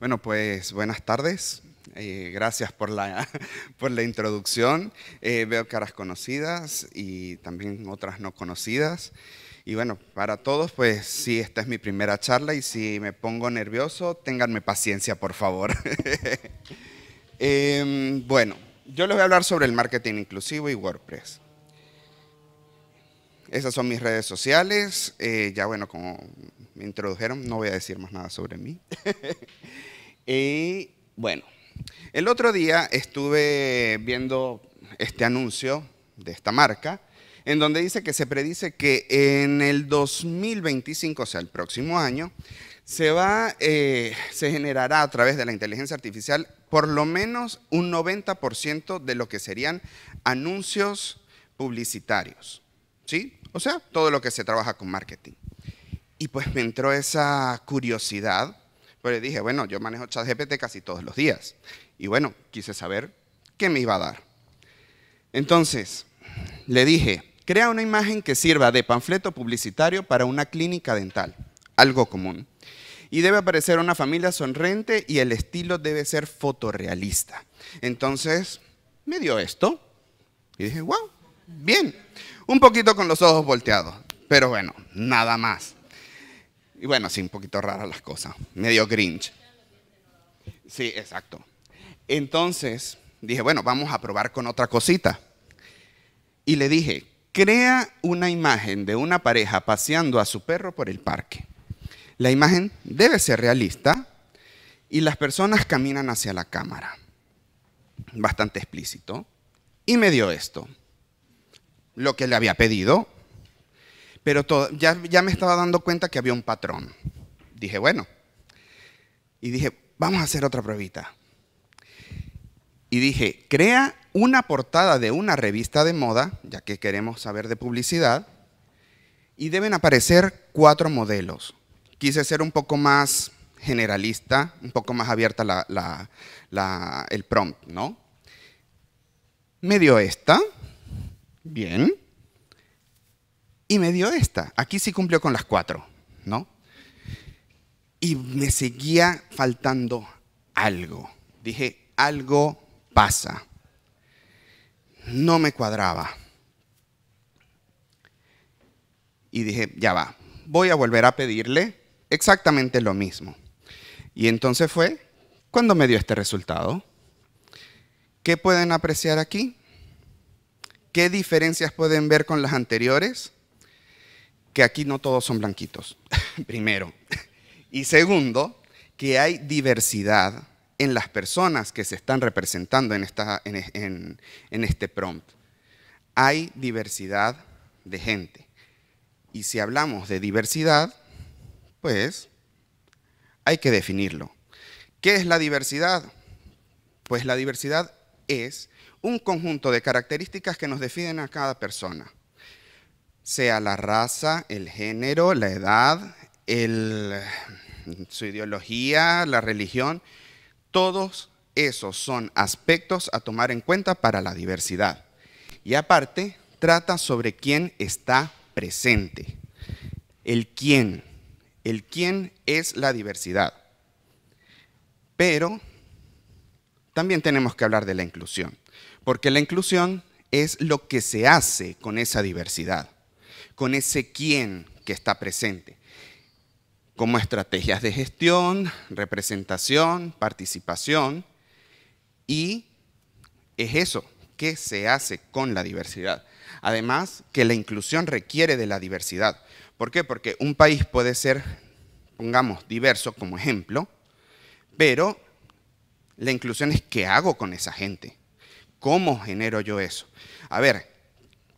Bueno, pues buenas tardes. Eh, gracias por la, introducción. Eh, veo caras conocidas y también otras no conocidas. Y bueno, para todos, pues sí, esta es mi primera charla y si me pongo nervioso, ténganme paciencia, por favor. Em, bueno, yo les voy a hablar sobre el marketing inclusivo y WordPress. Esas son mis redes sociales. Eh, ya bueno, como me introdujeron, no voy a decir más nada sobre mí. y bueno, el otro día estuve viendo este anuncio de esta marca, en donde dice que se predice que en el 2025, o sea, el próximo año, se va, eh, se generará a través de la inteligencia artificial por lo menos un 90% de lo que serían anuncios publicitarios. ¿sí? O sea, todo lo que se trabaja con marketing. Y pues me entró esa curiosidad, pues dije, bueno, yo manejo ChatGPT casi todos los días. Y bueno, quise saber qué me iba a dar. Entonces, le dije, crea una imagen que sirva de panfleto publicitario para una clínica dental, algo común. Y debe aparecer una familia sonriente y el estilo debe ser fotorrealista. Entonces, me dio esto y dije, wow, bien. Un poquito con los ojos volteados, pero bueno, nada más. Y bueno, sí, un poquito raras las cosas, medio grinch. Sí, exacto. Entonces dije, bueno, vamos a probar con otra cosita. Y le dije, crea una imagen de una pareja paseando a su perro por el parque. La imagen debe ser realista y las personas caminan hacia la cámara. Bastante explícito. Y me dio esto lo que le había pedido, pero todo, ya, me estaba dando cuenta que había un patrón. Dije, bueno, y dije, vamos a hacer otra pruebita. Y dije, crea una portada de una revista de moda, ya que queremos saber de publicidad, y deben aparecer cuatro modelos. Quise ser un poco más generalista, un poco más abierta el prompt, ¿no? Me dio esta, Bien. Y me dio esta. Aquí sí cumplió con las cuatro, ¿no? Y me seguía faltando algo. Dije, algo pasa. No me cuadraba. Y dije, ya va, voy a volver a pedirle exactamente lo mismo. Y entonces fue cuando me dio este resultado. ¿Qué pueden apreciar aquí? ¿Qué diferencias pueden ver con las anteriores? Que aquí no todos son blanquitos, primero. Y segundo, que hay diversidad en las personas que se están representando en, esta, en este prompt. Hay diversidad de gente. Y si hablamos de diversidad, pues hay que definirlo. ¿Qué es la diversidad? Pues la diversidad es un conjunto de características que nos definen a cada persona, sea la raza, el género, la edad, su ideología, la religión, todos esos son aspectos a tomar en cuenta para la diversidad. Y aparte, trata sobre quién está presente. El quién. El quién es la diversidad. Pero también tenemos que hablar de la inclusión. Porque la inclusión es lo que se hace con esa diversidad, con ese quién que está presente, como estrategias de gestión, representación, participación, y es eso que se hace con la diversidad. Además, que la inclusión requiere de la diversidad. ¿Por qué? Porque un país puede ser, pongamos, diverso como ejemplo, pero la inclusión es qué hago con esa gente ¿Cómo genero yo eso? A ver,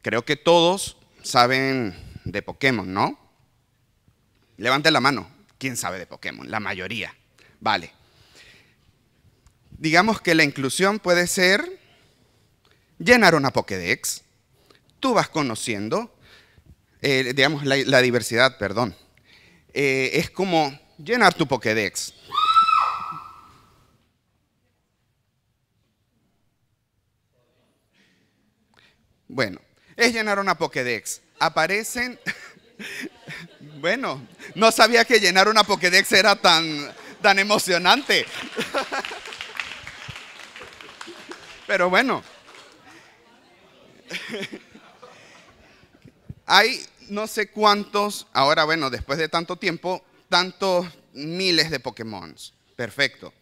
creo que todos saben de Pokémon, ¿no? Levante la mano. ¿Quién sabe de Pokémon? La mayoría. Vale. Digamos que la inclusión puede ser llenar una Pokédex. Tú vas conociendo, eh, digamos, la, diversidad, perdón. Eh, es como llenar tu Pokédex. Bueno, es llenar una Pokédex. Aparecen. bueno, no sabía que llenar una Pokédex era tan, tan emocionante. Pero bueno. Hay no sé cuántos, ahora bueno, después de tanto tiempo, tantos miles de Pokémon. Perfecto.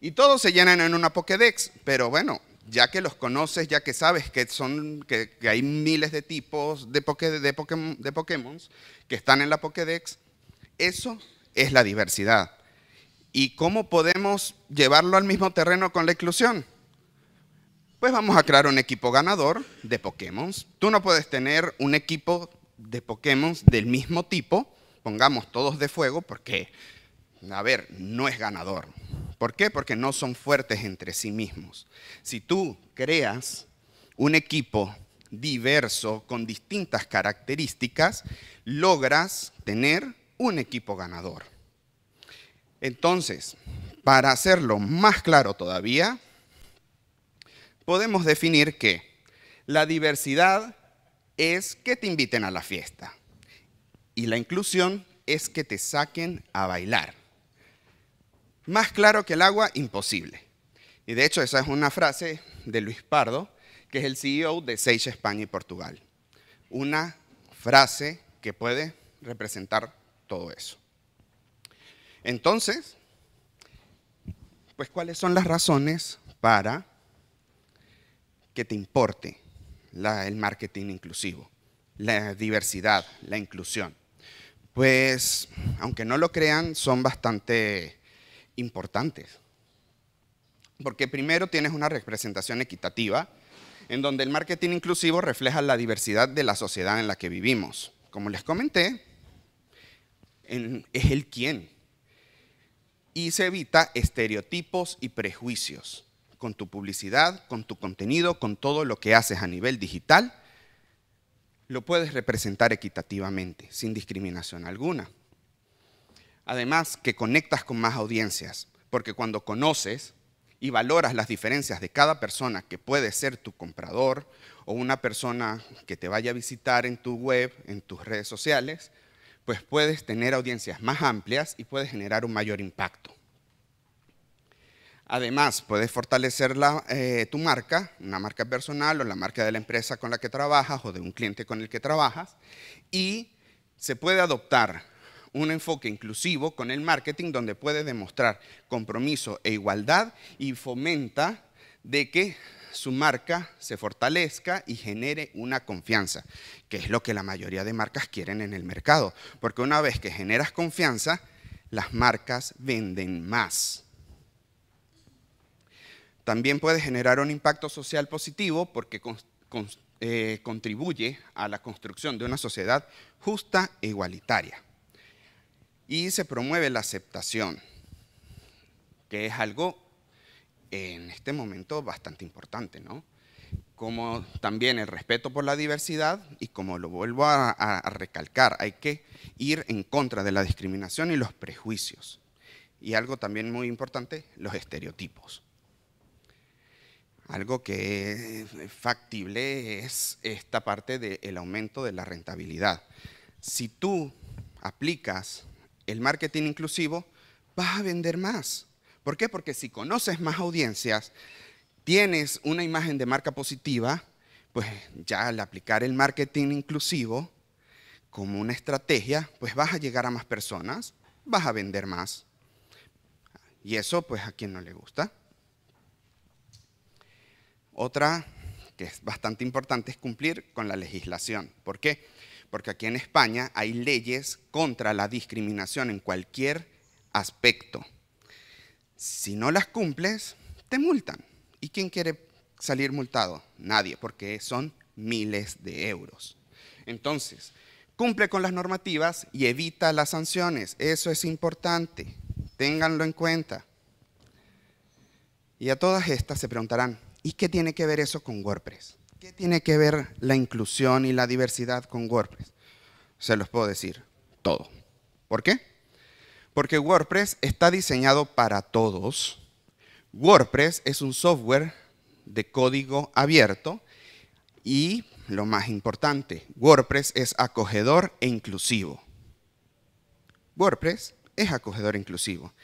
Y todos se llenan en una Pokédex, pero bueno, ya que los conoces, ya que sabes que, son, que, hay miles de tipos de, de, Pokémon, de Pokémon que están en la Pokédex, eso es la diversidad. ¿Y cómo podemos llevarlo al mismo terreno con la inclusión? Pues vamos a crear un equipo ganador de Pokémon. Tú no puedes tener un equipo de Pokémon del mismo tipo, pongamos todos de fuego, porque, a ver, no es ganador. ¿Por qué? Porque no son fuertes entre sí mismos. Si tú creas un equipo diverso con distintas características, logras tener un equipo ganador. Entonces, para hacerlo más claro todavía, podemos definir que la diversidad es que te inviten a la fiesta y la inclusión es que te saquen a bailar. Más claro que el agua, imposible. Y de hecho, esa es una frase de Luis Pardo, que es el CEO de seis España y Portugal. Una frase que puede representar todo eso. Entonces, pues cuáles son las razones para que te importe el marketing inclusivo, la diversidad, la inclusión. Pues, aunque no lo crean, son bastante importantes. Porque primero tienes una representación equitativa, en donde el marketing inclusivo refleja la diversidad de la sociedad en la que vivimos. Como les comenté, es el quién. Y se evita estereotipos y prejuicios con tu publicidad, con tu contenido, con todo lo que haces a nivel digital, lo puedes representar equitativamente, sin discriminación alguna. Además, que conectas con más audiencias, porque cuando conoces y valoras las diferencias de cada persona que puede ser tu comprador o una persona que te vaya a visitar en tu web, en tus redes sociales, pues puedes tener audiencias más amplias y puedes generar un mayor impacto. Además, puedes fortalecer eh, tu marca, una marca personal o la marca de la empresa con la que trabajas o de un cliente con el que trabajas, y se puede adoptar un enfoque inclusivo con el marketing donde puede demostrar compromiso e igualdad y fomenta de que su marca se fortalezca y genere una confianza, que es lo que la mayoría de marcas quieren en el mercado, porque una vez que generas confianza, las marcas venden más. También puede generar un impacto social positivo porque eh, contribuye a la construcción de una sociedad justa e igualitaria y se promueve la aceptación, que es algo en este momento bastante importante, ¿no? Como también el respeto por la diversidad y como lo vuelvo a, recalcar, hay que ir en contra de la discriminación y los prejuicios. Y algo también muy importante, los estereotipos. Algo que es factible es esta parte del aumento de la rentabilidad. Si tú aplicas el marketing inclusivo, vas a vender más. ¿Por qué? Porque si conoces más audiencias, tienes una imagen de marca positiva, pues ya al aplicar el marketing inclusivo como una estrategia, pues vas a llegar a más personas, vas a vender más. Y eso pues a quien no le gusta. Otra que es bastante importante es cumplir con la legislación. ¿Por qué? porque aquí en España hay leyes contra la discriminación en cualquier aspecto. Si no las cumples, te multan. ¿Y quién quiere salir multado? Nadie, porque son miles de euros. Entonces, cumple con las normativas y evita las sanciones. Eso es importante. Ténganlo en cuenta. Y a todas estas se preguntarán, ¿y qué tiene que ver eso con WordPress? ¿Qué tiene que ver la inclusión y la diversidad con WordPress? Se los puedo decir, todo. ¿Por qué? Porque WordPress está diseñado para todos. WordPress es un software de código abierto y, lo más importante, WordPress es acogedor e inclusivo. WordPress es acogedor e inclusivo.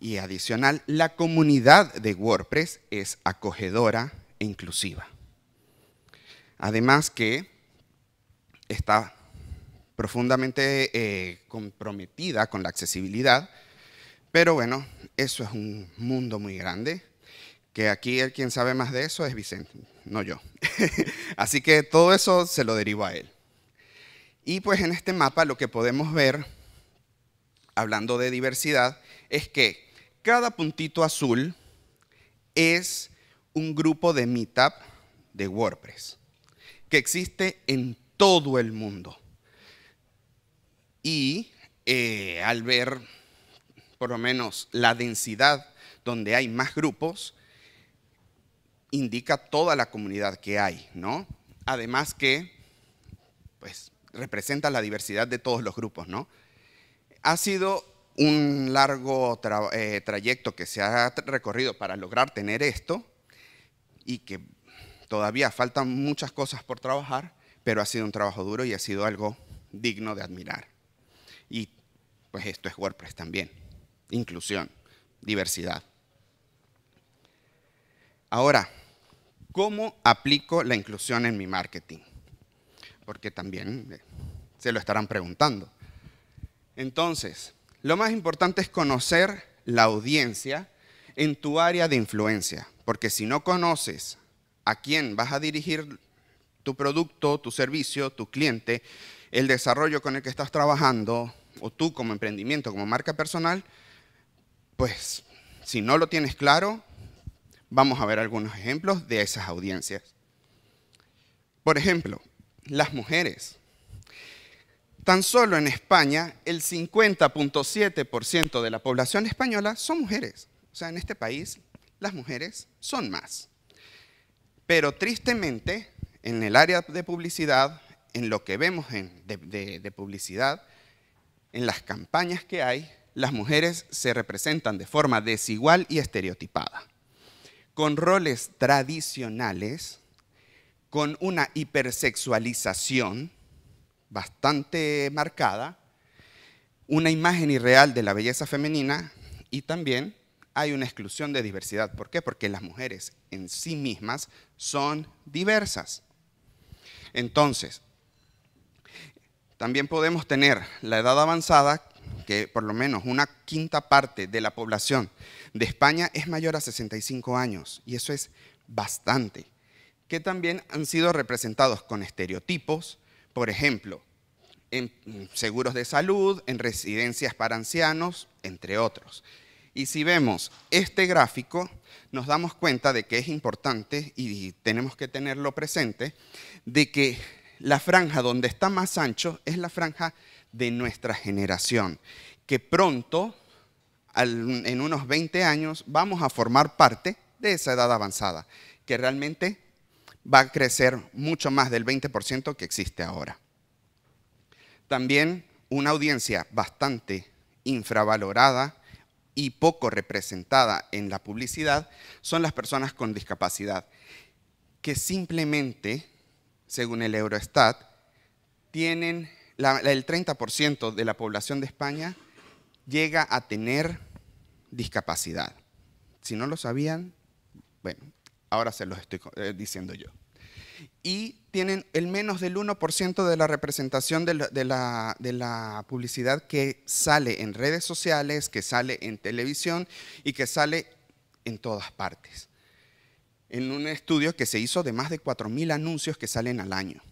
Y adicional, la comunidad de WordPress es acogedora e inclusiva. Además que está profundamente eh, comprometida con la accesibilidad, pero bueno, eso es un mundo muy grande, que aquí el quien sabe más de eso es Vicente, no yo. Así que todo eso se lo derivo a él. Y pues en este mapa lo que podemos ver, hablando de diversidad, es que cada puntito azul es un grupo de meetup de WordPress que existe en todo el mundo. Y eh, al ver por lo menos la densidad donde hay más grupos, indica toda la comunidad que hay, ¿no? Además que, pues, representa la diversidad de todos los grupos, ¿no? Ha sido un largo eh, trayecto que se ha recorrido para lograr tener esto y que Todavía faltan muchas cosas por trabajar, pero ha sido un trabajo duro y ha sido algo digno de admirar. Y pues esto es WordPress también. Inclusión, diversidad. Ahora, ¿cómo aplico la inclusión en mi marketing? Porque también eh, se lo estarán preguntando. Entonces, lo más importante es conocer la audiencia en tu área de influencia, porque si no conoces a quién vas a dirigir tu producto, tu servicio, tu cliente, el desarrollo con el que estás trabajando, o tú como emprendimiento, como marca personal, pues si no lo tienes claro, vamos a ver algunos ejemplos de esas audiencias. Por ejemplo, las mujeres. Tan solo en España, el 50.7% de la población española son mujeres. O sea, en este país, las mujeres son más. Pero tristemente, en el área de publicidad, en lo que vemos de publicidad, en las campañas que hay, las mujeres se representan de forma desigual y estereotipada, con roles tradicionales, con una hipersexualización bastante marcada, una imagen irreal de la belleza femenina y también hay una exclusión de diversidad. ¿Por qué? Porque las mujeres en sí mismas son diversas. Entonces, también podemos tener la edad avanzada, que por lo menos una quinta parte de la población de España es mayor a 65 años, y eso es bastante, que también han sido representados con estereotipos, por ejemplo, en seguros de salud, en residencias para ancianos, entre otros. Y si vemos este gráfico, nos damos cuenta de que es importante y tenemos que tenerlo presente, de que la franja donde está más ancho es la franja de nuestra generación, que pronto, en unos 20 años, vamos a formar parte de esa edad avanzada, que realmente va a crecer mucho más del 20% que existe ahora. También una audiencia bastante infravalorada y poco representada en la publicidad son las personas con discapacidad, que simplemente, según el Eurostat, tienen el 30% de la población de España llega a tener discapacidad. Si no lo sabían, bueno, ahora se los estoy eh, diciendo yo y tienen el menos del 1% de la representación de la, publicidad que sale en redes sociales, que sale en televisión y que sale en todas partes. En un estudio que se hizo de más de 4.000 anuncios que salen al año.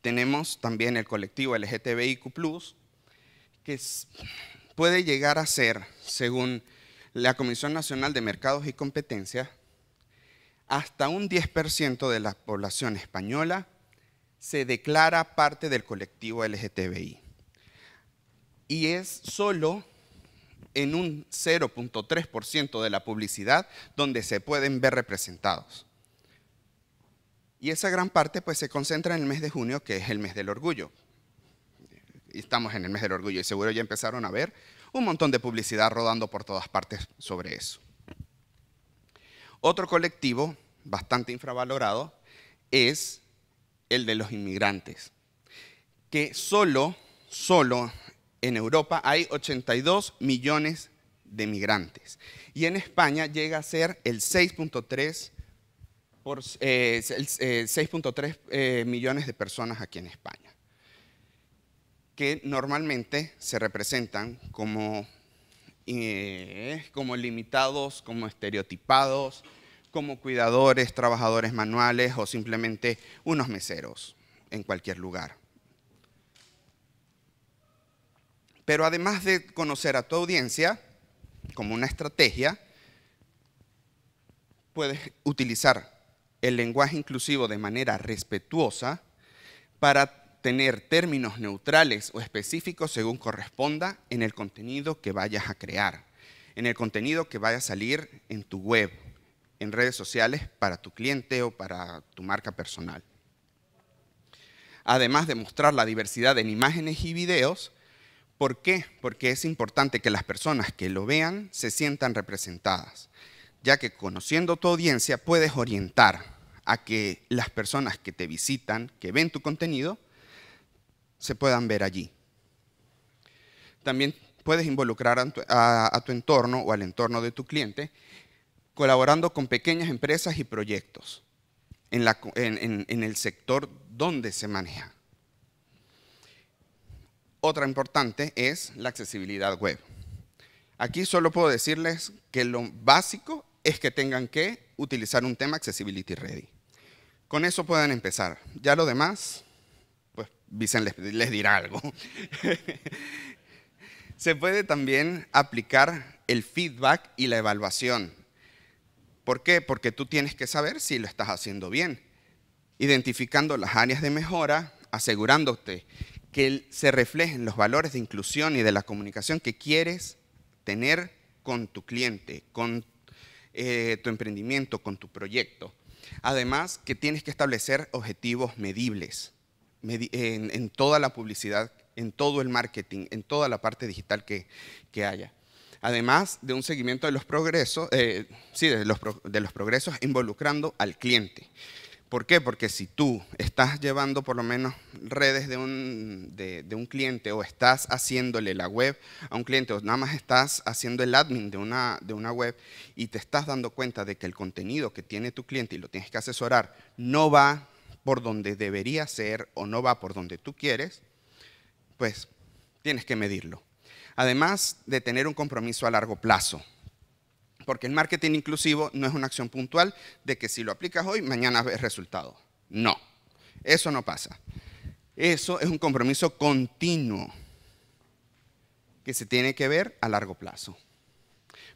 Tenemos también el colectivo LGTBIQ, que puede llegar a ser, según la Comisión Nacional de Mercados y Competencia, hasta un 10% de la población española se declara parte del colectivo LGTBI. Y es solo en un 0.3% de la publicidad donde se pueden ver representados. Y esa gran parte pues, se concentra en el mes de junio, que es el mes del orgullo. Estamos en el mes del orgullo y seguro ya empezaron a ver un montón de publicidad rodando por todas partes sobre eso. Otro colectivo bastante infravalorado es el de los inmigrantes, que solo, solo en Europa hay 82 millones de migrantes y en España llega a ser el 6.3 6.3 eh, eh, eh, millones de personas aquí en España, que normalmente se representan como como limitados, como estereotipados, como cuidadores, trabajadores manuales o simplemente unos meseros en cualquier lugar. Pero además de conocer a tu audiencia como una estrategia, puedes utilizar el lenguaje inclusivo de manera respetuosa para tener términos neutrales o específicos según corresponda en el contenido que vayas a crear, en el contenido que vaya a salir en tu web, en redes sociales para tu cliente o para tu marca personal. Además de mostrar la diversidad en imágenes y videos, ¿por qué? Porque es importante que las personas que lo vean se sientan representadas, ya que conociendo tu audiencia puedes orientar a que las personas que te visitan, que ven tu contenido, se puedan ver allí. También puedes involucrar a tu, entorno o al entorno de tu cliente colaborando con pequeñas empresas y proyectos en, en, el sector donde se maneja. Otra importante es la accesibilidad web. Aquí solo puedo decirles que lo básico es que tengan que utilizar un tema Accessibility Ready. Con eso pueden empezar. Ya lo demás Vicen les, dirá algo. Se puede también aplicar el feedback y la evaluación. ¿Por qué? Porque tú tienes que saber si lo estás haciendo bien, identificando las áreas de mejora, asegurándote que se reflejen los valores de inclusión y de la comunicación que quieres tener con tu cliente, con eh, tu emprendimiento, con tu proyecto. Además, que tienes que establecer objetivos medibles en, toda la publicidad, en todo el marketing, en toda la parte digital que, haya. Además de un seguimiento de los progresos, eh, sí, de los, progresos involucrando al cliente. ¿Por qué? Porque si tú estás llevando por lo menos redes de un, cliente o estás haciéndole la web a un cliente o nada más estás haciendo el admin de una, de una web y te estás dando cuenta de que el contenido que tiene tu cliente y lo tienes que asesorar no va por donde debería ser o no va por donde tú quieres, pues tienes que medirlo. Además de tener un compromiso a largo plazo, porque el marketing inclusivo no es una acción puntual de que si lo aplicas hoy, mañana ves resultado. No, eso no pasa. Eso es un compromiso continuo que se tiene que ver a largo plazo.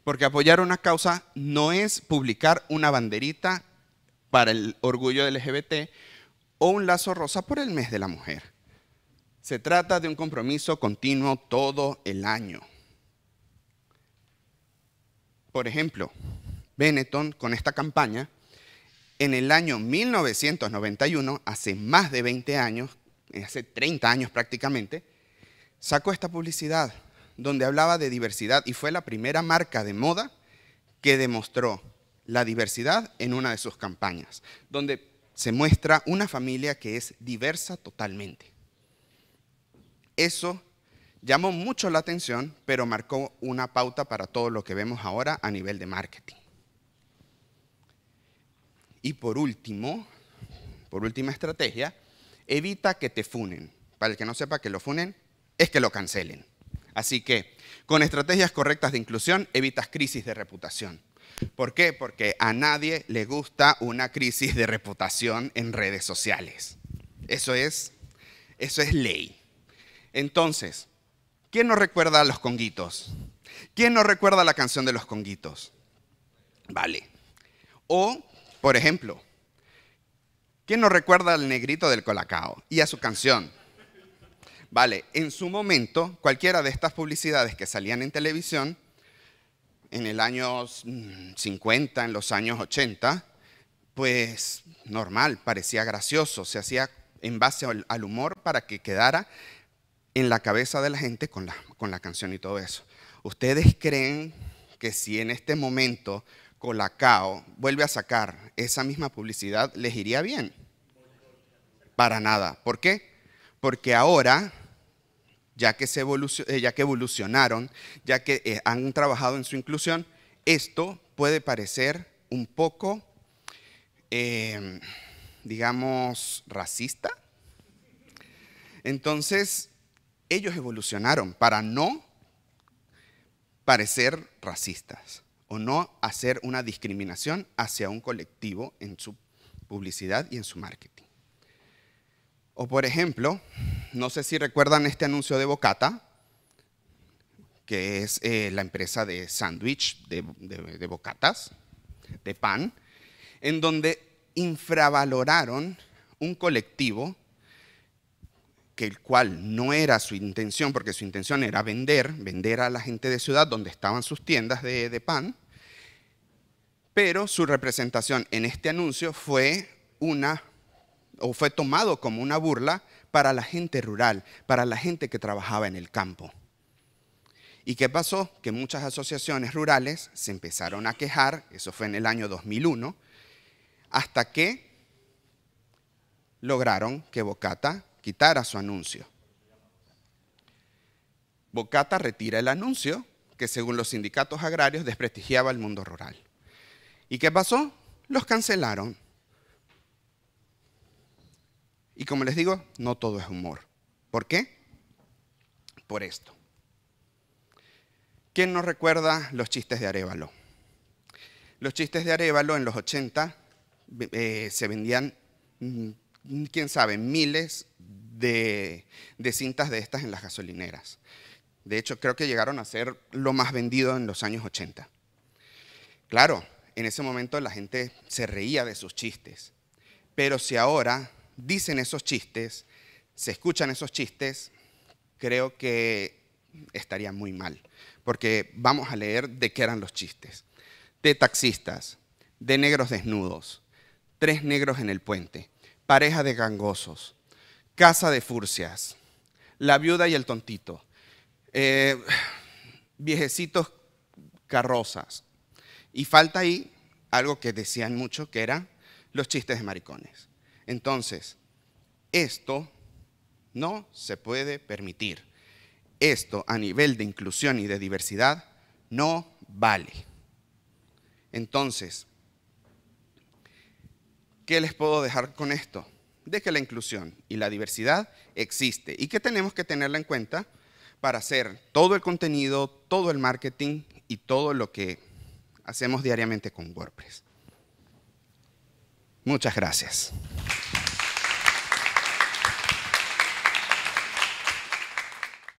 Porque apoyar una causa no es publicar una banderita para el orgullo del LGBT o un lazo rosa por el mes de la mujer. Se trata de un compromiso continuo todo el año. Por ejemplo, Benetton con esta campaña, en el año 1991, hace más de 20 años, hace 30 años prácticamente, sacó esta publicidad donde hablaba de diversidad y fue la primera marca de moda que demostró la diversidad en una de sus campañas, donde se muestra una familia que es diversa totalmente. Eso llamó mucho la atención, pero marcó una pauta para todo lo que vemos ahora a nivel de marketing. Y por último, por última estrategia, evita que te funen. Para el que no sepa que lo funen, es que lo cancelen. Así que, con estrategias correctas de inclusión, evitas crisis de reputación. ¿Por qué? Porque a nadie le gusta una crisis de reputación en redes sociales. Eso es, eso es ley. Entonces, ¿quién no recuerda a los conguitos? ¿Quién no recuerda la canción de los conguitos? Vale. O, por ejemplo, ¿quién no recuerda al negrito del colacao y a su canción? Vale, en su momento, cualquiera de estas publicidades que salían en televisión en el año 50, mm, en los años 80, pues normal, parecía gracioso, se hacía en base al, humor para que quedara en la cabeza de la gente con la, con la canción y todo eso. ¿Ustedes creen que si en este momento Colacao vuelve a sacar esa misma publicidad, les iría bien? Para nada. ¿Por qué? Porque ahora ya que, se eh, ya que evolucionaron, ya que eh, han trabajado en su inclusión, esto puede parecer un poco, em, digamos, racista. Entonces, ellos evolucionaron para no parecer racistas o no hacer una discriminación hacia un colectivo en su publicidad y en su marketing. O por ejemplo, no sé si recuerdan este anuncio de Bocata, que es eh, la empresa de sándwich, de, bocatas, de pan, en donde infravaloraron un colectivo que el cual no era su intención, porque su intención era vender, vender a la gente de ciudad donde estaban sus tiendas de pan, pero su representación en este anuncio fue una o fue tomado como una burla para la gente rural, para la gente que trabajaba en el campo. ¿Y qué pasó? Que muchas asociaciones rurales se empezaron a quejar, eso fue en el año 2001, hasta que lograron que Bocata quitara su anuncio. Bocata retira el anuncio que según los sindicatos agrarios desprestigiaba el mundo rural. ¿Y qué pasó? Los cancelaron. Y como les digo, no todo es humor. ¿Por qué? Por esto. ¿Quién nos recuerda los chistes de Arevalo? Los chistes de Arevalo en los 80 eh, se vendían, mm, quién sabe, miles de, de cintas de estas en las gasolineras. De hecho, creo que llegaron a ser lo más vendido en los años 80. Claro, en ese momento la gente se reía de sus chistes, pero si ahora dicen esos chistes, se escuchan esos chistes, creo que estaría muy mal, porque vamos a leer de qué eran los chistes. De taxistas, de negros desnudos, tres negros en el puente, pareja de gangosos, casa de furcias, la viuda y el tontito, eh, viejecitos carrozas. Y falta ahí algo que decían mucho, que eran los chistes de maricones. Entonces, esto no se puede permitir. Esto a nivel de inclusión y de diversidad no vale. Entonces, ¿qué les puedo dejar con esto? De que la inclusión y la diversidad existe y que tenemos que tenerla en cuenta para hacer todo el contenido, todo el marketing y todo lo que hacemos diariamente con WordPress. Muchas gracias.